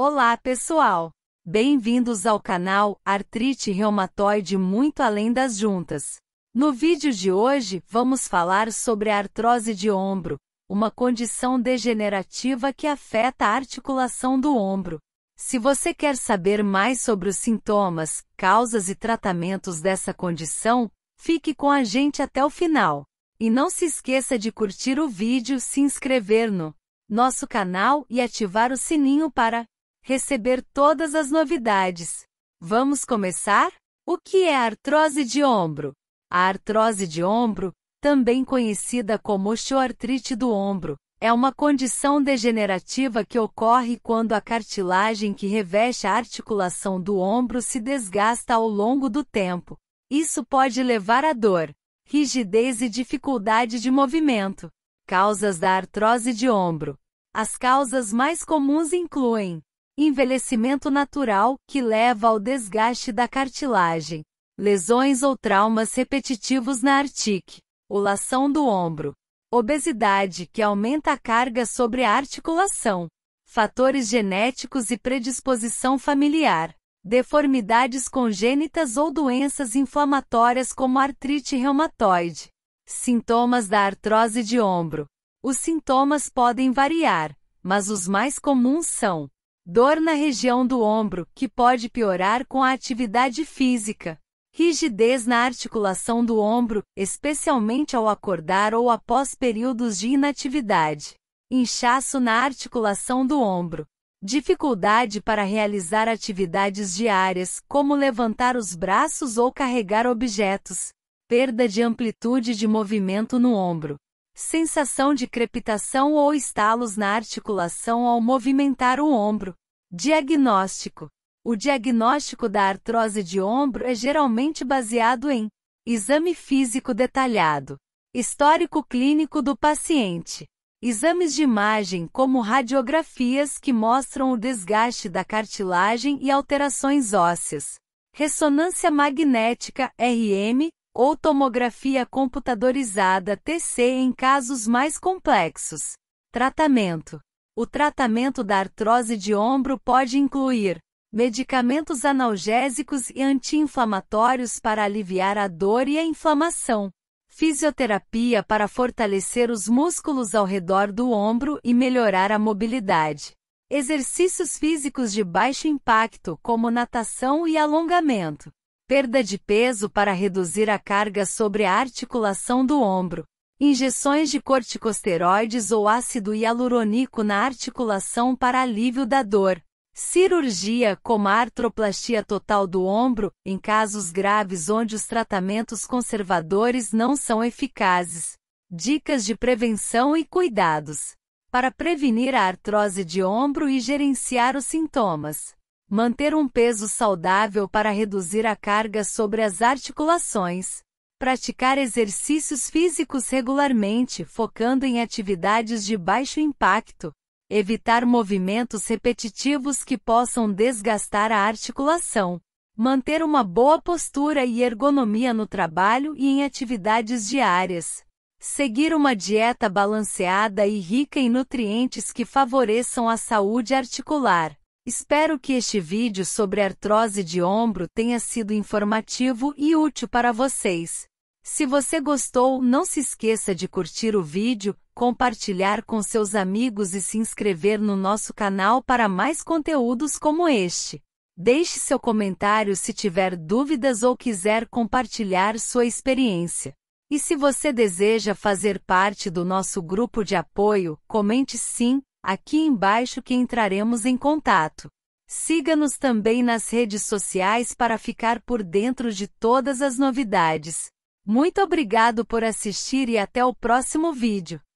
Olá, pessoal! Bem-vindos ao canal Artrite Reumatoide Muito Além das Juntas. No vídeo de hoje, vamos falar sobre a artrose de ombro, uma condição degenerativa que afeta a articulação do ombro. Se você quer saber mais sobre os sintomas, causas e tratamentos dessa condição, fique com a gente até o final. E não se esqueça de curtir o vídeo, se inscrever no nosso canal e ativar o sininho para receber todas as novidades. Vamos começar? O que é artrose de ombro? A artrose de ombro, também conhecida como osteoartrite do ombro, é uma condição degenerativa que ocorre quando a cartilagem que reveste a articulação do ombro se desgasta ao longo do tempo. Isso pode levar a dor, rigidez e dificuldade de movimento. Causas da artrose de ombro. As causas mais comuns incluem envelhecimento natural, que leva ao desgaste da cartilagem, lesões ou traumas repetitivos na artique, olação do ombro, obesidade, que aumenta a carga sobre a articulação, fatores genéticos e predisposição familiar, deformidades congênitas ou doenças inflamatórias como artrite reumatoide, sintomas da artrose de ombro. Os sintomas podem variar, mas os mais comuns são Dor na região do ombro, que pode piorar com a atividade física. Rigidez na articulação do ombro, especialmente ao acordar ou após períodos de inatividade. Inchaço na articulação do ombro. Dificuldade para realizar atividades diárias, como levantar os braços ou carregar objetos. Perda de amplitude de movimento no ombro sensação de crepitação ou estalos na articulação ao movimentar o ombro. Diagnóstico: O diagnóstico da artrose de ombro é geralmente baseado em exame físico detalhado, histórico clínico do paciente, exames de imagem como radiografias que mostram o desgaste da cartilagem e alterações ósseas, ressonância magnética RM, ou tomografia computadorizada TC em casos mais complexos. Tratamento: O tratamento da artrose de ombro pode incluir medicamentos analgésicos e anti-inflamatórios para aliviar a dor e a inflamação, fisioterapia para fortalecer os músculos ao redor do ombro e melhorar a mobilidade. Exercícios físicos de baixo impacto, como natação e alongamento perda de peso para reduzir a carga sobre a articulação do ombro, injeções de corticosteroides ou ácido hialurônico na articulação para alívio da dor, cirurgia como a artroplastia total do ombro, em casos graves onde os tratamentos conservadores não são eficazes, dicas de prevenção e cuidados para prevenir a artrose de ombro e gerenciar os sintomas. Manter um peso saudável para reduzir a carga sobre as articulações. Praticar exercícios físicos regularmente, focando em atividades de baixo impacto. Evitar movimentos repetitivos que possam desgastar a articulação. Manter uma boa postura e ergonomia no trabalho e em atividades diárias. Seguir uma dieta balanceada e rica em nutrientes que favoreçam a saúde articular Espero que este vídeo sobre artrose de ombro tenha sido informativo e útil para vocês. Se você gostou, não se esqueça de curtir o vídeo, compartilhar com seus amigos e se inscrever no nosso canal para mais conteúdos como este. Deixe seu comentário se tiver dúvidas ou quiser compartilhar sua experiência. E se você deseja fazer parte do nosso grupo de apoio, comente sim, aqui embaixo que entraremos em contato. Siga-nos também nas redes sociais para ficar por dentro de todas as novidades. Muito obrigado por assistir e até o próximo vídeo.